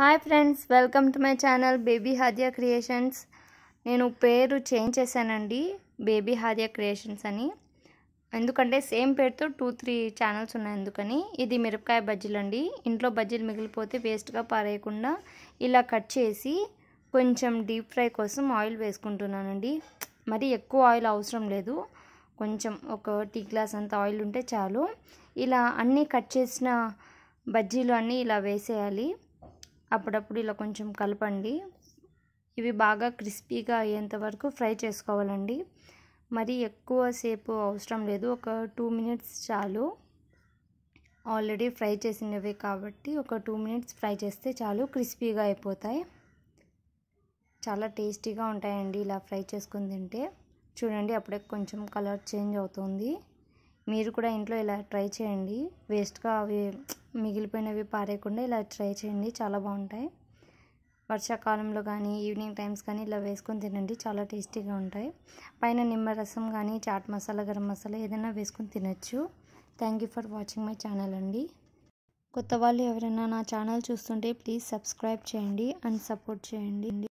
hi friends welcome to my channel baby Hadya creations నేను పేరు change చేశానండి బేబీ హాద్య క్రియేషన్స్ అని ఎందుకంటే సేమ్ పేరుతో టూ త్రీ ఛానల్స్ ఉన్నాయి అందుకని ఇది మిరపకాయ బజ్జీలు అండి ఇంట్లో బజ్జీలు మిగిలిపోతే వేస్ట్గా పారేయకుండా ఇలా కట్ చేసి కొంచెం డీప్ ఫ్రై కోసం ఆయిల్ వేసుకుంటున్నానండి మరి ఎక్కువ ఆయిల్ అవసరం లేదు కొంచెం ఒక టీ గ్లాస్ అంత ఆయిల్ ఉంటే చాలు ఇలా అన్నీ కట్ చేసిన బజ్జీలు అన్నీ ఇలా వేసేయాలి అప్పుడప్పుడు ఇలా కొంచెం కలపండి ఇవి బాగా క్రిస్పీగా అయ్యేంత వరకు ఫ్రై చేసుకోవాలండి మరి ఎక్కువసేపు అవసరం లేదు ఒక టూ మినిట్స్ చాలు ఆల్రెడీ ఫ్రై చేసినవి కాబట్టి ఒక టూ మినిట్స్ ఫ్రై చేస్తే చాలు క్రిస్పీగా అయిపోతాయి చాలా టేస్టీగా ఉంటాయండి ఇలా ఫ్రై చేసుకుని తింటే చూడండి అప్పుడే కొంచెం కలర్ చేంజ్ అవుతుంది మీరు కూడా ఇంట్లో ఇలా ట్రై చేయండి వేస్ట్గా అవి మిగిలిపోయినవి పారేయకుండా ఇలా ట్రై చేయండి చాలా బాగుంటాయి వర్షాకాలంలో కానీ ఈవినింగ్ టైమ్స్ కానీ ఇలా వేసుకొని తినండి చాలా టేస్టీగా ఉంటాయి పైన నిమ్మరసం కానీ చాట్ మసాలా గరం మసాలా ఏదైనా వేసుకొని తినచ్చు thank you for watching my channel అండి కొత్త వాళ్ళు ఎవరైనా నా ఛానల్ చూస్తుంటే ప్లీజ్ సబ్స్క్రైబ్ చేయండి అండ్ సపోర్ట్ చేయండి